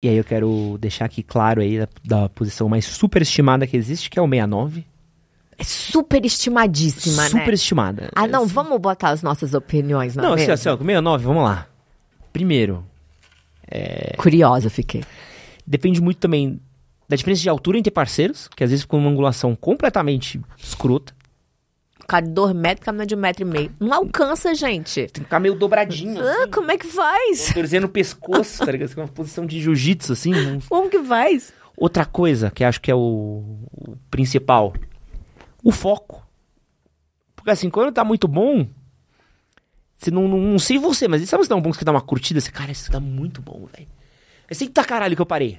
E aí eu quero deixar aqui claro aí da, da posição mais superestimada que existe, que é o 69. É superestimadíssima, né? Superestimada. Ah, não, vamos botar as nossas opiniões na Não, mesa. assim, é assim, ó, 69, assim, vamos lá. Primeiro. É... Curiosa fiquei. Depende muito também da diferença de altura entre parceiros, que às vezes com uma angulação completamente escrota ficar de dois metros caminhar de um metro e meio. Não alcança, gente. Tem que ficar meio dobradinho. Ah, assim. como é que faz? Torcendo o pescoço, tá ligado? Uma posição de jiu-jitsu, assim. Como que faz? Outra coisa que acho que é o, o principal: o foco. Porque assim, quando tá muito bom, você não, não, não, sei você, mas sabe se dá um bom que você dá uma curtida? Você, cara, isso tá muito bom, velho. Eu é sei assim que tá caralho que eu parei.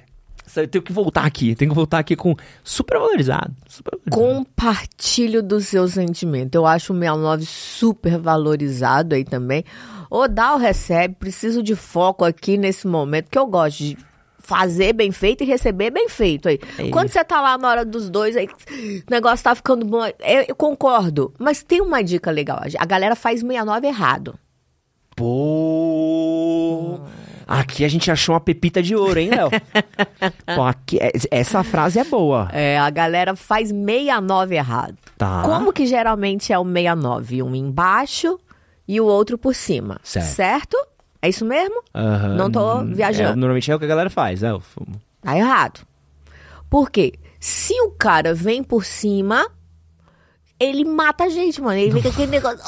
Eu tenho que voltar aqui, tenho que voltar aqui com super valorizado. Super valorizado. Compartilho do seu sentimento. Eu acho o 69 super valorizado aí também. Ou dá ou recebe, preciso de foco aqui nesse momento, que eu gosto de fazer bem feito e receber bem feito aí. É Quando você tá lá na hora dos dois, aí o negócio tá ficando bom. Eu, é, eu concordo, mas tem uma dica legal. A galera faz 69 errado. Pô! Hum. Aqui a gente achou uma pepita de ouro, hein, Léo? aqui, é, essa frase é boa. É, a galera faz 69 errado. Tá. Como que geralmente é o 69? Um embaixo e o outro por cima. Certo. certo? É isso mesmo? Uhum. Não tô é, viajando. É, normalmente é o que a galera faz, é. Tá errado. Por quê? Se o cara vem por cima, ele mata a gente, mano. Ele fica aquele negócio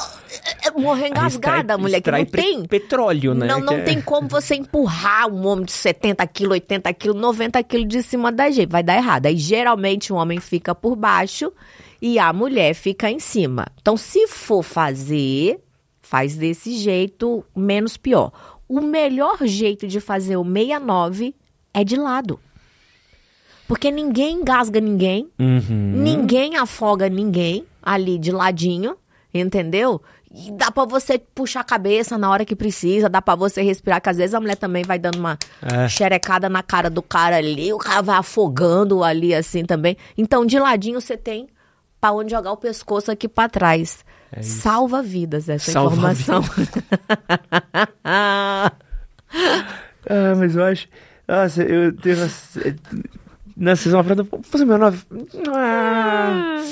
morreu engasgada, a mulher, que não tem... petróleo, né? Não, não é- tem como você empurrar um homem de 70 quilos, 80 quilos, 90 quilos de cima da gente, vai dar errado. Aí, geralmente, o um homem fica por baixo e a mulher fica em cima. Então, se for fazer, faz desse jeito menos pior. O melhor jeito de fazer o 69 é de lado. Porque ninguém engasga ninguém, uhum. ninguém afoga ninguém ali de ladinho, entendeu? E dá para você puxar a cabeça na hora que precisa, dá para você respirar, que às vezes a mulher também vai dando uma é. xerecada na cara do cara ali, o cara vai afogando ali assim também. Então, de ladinho você tem para onde jogar o pescoço aqui para trás. É Salva vidas essa Salva informação. ah, mas eu acho. Nossa, eu tenho. Nossa, isso Vou fazer meu nove. Ah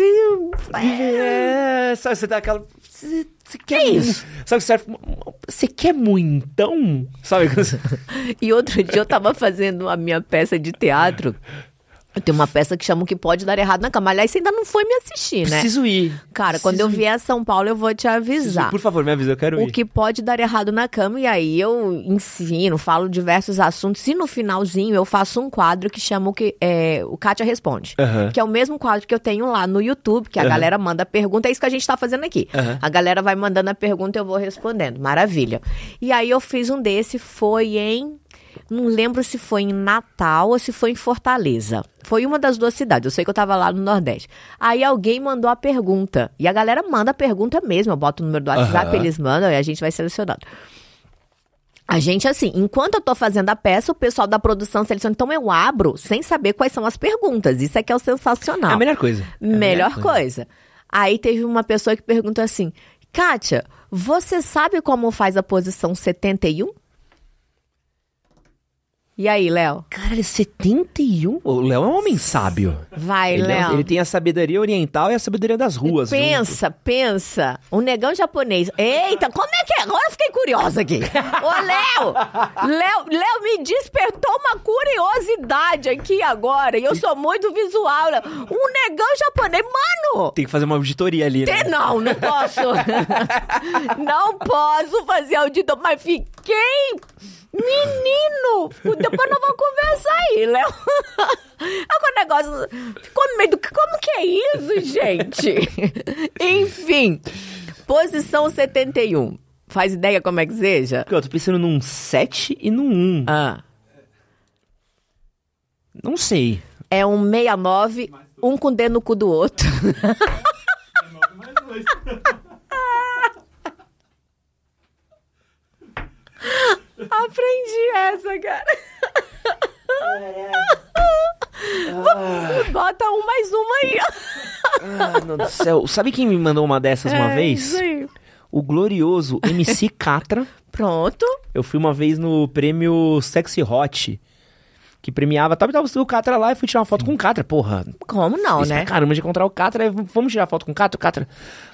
tio. É, sabe, você dá aquela. Você, quer é isso? Sabe, serve, você quer muitão? Sabe? e outro dia eu tava fazendo a minha peça de teatro eu tenho uma peça que chama o que pode dar errado na cama. Aliás, você ainda não foi me assistir, né? Preciso ir. Cara, Preciso quando eu vier a São Paulo, eu vou te avisar. Ir, por favor, me avisa, eu quero o ir. O que pode dar errado na cama, e aí eu ensino, falo diversos assuntos. E no finalzinho, eu faço um quadro que chama o que é, o Kátia Responde. Que é o mesmo quadro que eu tenho lá no YouTube, que a galera manda pergunta. É isso que a gente tá fazendo aqui. A galera vai mandando a pergunta, eu vou respondendo. Maravilha. E aí eu fiz um desse, foi em não lembro se foi em Natal ou se foi em Fortaleza. Foi uma das duas cidades, eu sei que eu estava lá no Nordeste. Aí alguém mandou a pergunta. E a galera manda a pergunta mesmo. Eu boto o número do WhatsApp, uhum. eles mandam e a gente vai selecionando. A gente, assim, enquanto eu tô fazendo a peça, o pessoal da produção seleciona. Então eu abro sem saber quais são as perguntas. Isso é que é o sensacional. É a melhor coisa. É melhor, melhor coisa. coisa. Aí teve uma pessoa que perguntou assim: Kátia, você sabe como faz a posição 71? E aí, Léo? Caralho, 71? É o Léo é um homem sábio. Vai, é Léo. ele tem a sabedoria oriental e a sabedoria das ruas. Pensa, junto. pensa. Um negão japonês. Eita, como é que é? Agora eu fiquei curiosa aqui. Ô, Léo! Léo, Léo, me diz idade aqui agora e eu sou muito visual. Né? Um negão japonês, mano! Tem que fazer uma auditoria ali, né? Tem, não, não posso. não posso fazer auditoria, mas fiquei... Menino! Depois nós vamos conversar aí, Léo. Agora o negócio ficou no meio do... Como que é isso, gente? Enfim, posição 71. Faz ideia como é que seja? Eu tô pensando num 7 e num 1. Ah. Não sei. É um 69, um com o dedo no cu do outro. Aprendi essa, cara. É. Bota um mais uma aí. Ah, meu Deus do céu. Sabe quem me mandou uma dessas é, uma vez? Sim. O glorioso MC Catra. Pronto. Eu fui uma vez no prêmio Sexy Hot que premiava tal. E tava o Catra lá e fui tirar uma foto com o Catra. Porra. Como não, né? É Caramba, de encontrar o Catra. vamos tirar foto com o Catra? O Catra,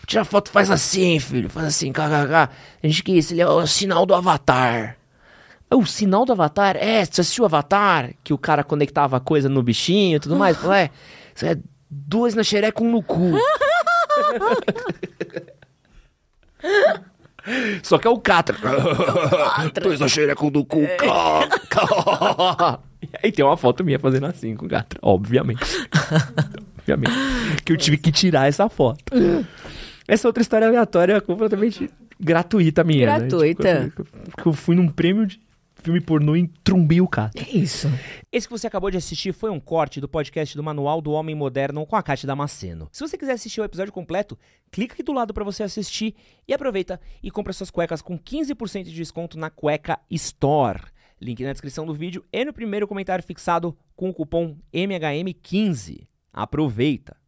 tirar foto, faz assim, filho. Faz assim, kkk. A gente que isso, ele é o sinal do Avatar. O sinal do Avatar? É, você assistiu o Avatar? Que o cara conectava a coisa no bichinho e tudo mais. Falei, é, isso é duas na xereca, um no cu. Só que é o Catra. Dois é na xereca, um no cu. É. E tem uma foto minha fazendo assim com o gato, obviamente. obviamente. Que eu tive que tirar essa foto. Essa outra história aleatória é completamente gratuita minha. Né? Gratuita. Né? Tipo, eu fui num prêmio de filme pornô em Trumbi o Cato. É isso. Esse que você acabou de assistir foi um corte do podcast do Manual do Homem Moderno com a Kátia Damasceno. Se você quiser assistir o episódio completo, clica aqui do lado para você assistir e aproveita e compra suas cuecas com 15% de desconto na Cueca Store. Link na descrição do vídeo e no primeiro comentário fixado com o cupom MHM15. Aproveita!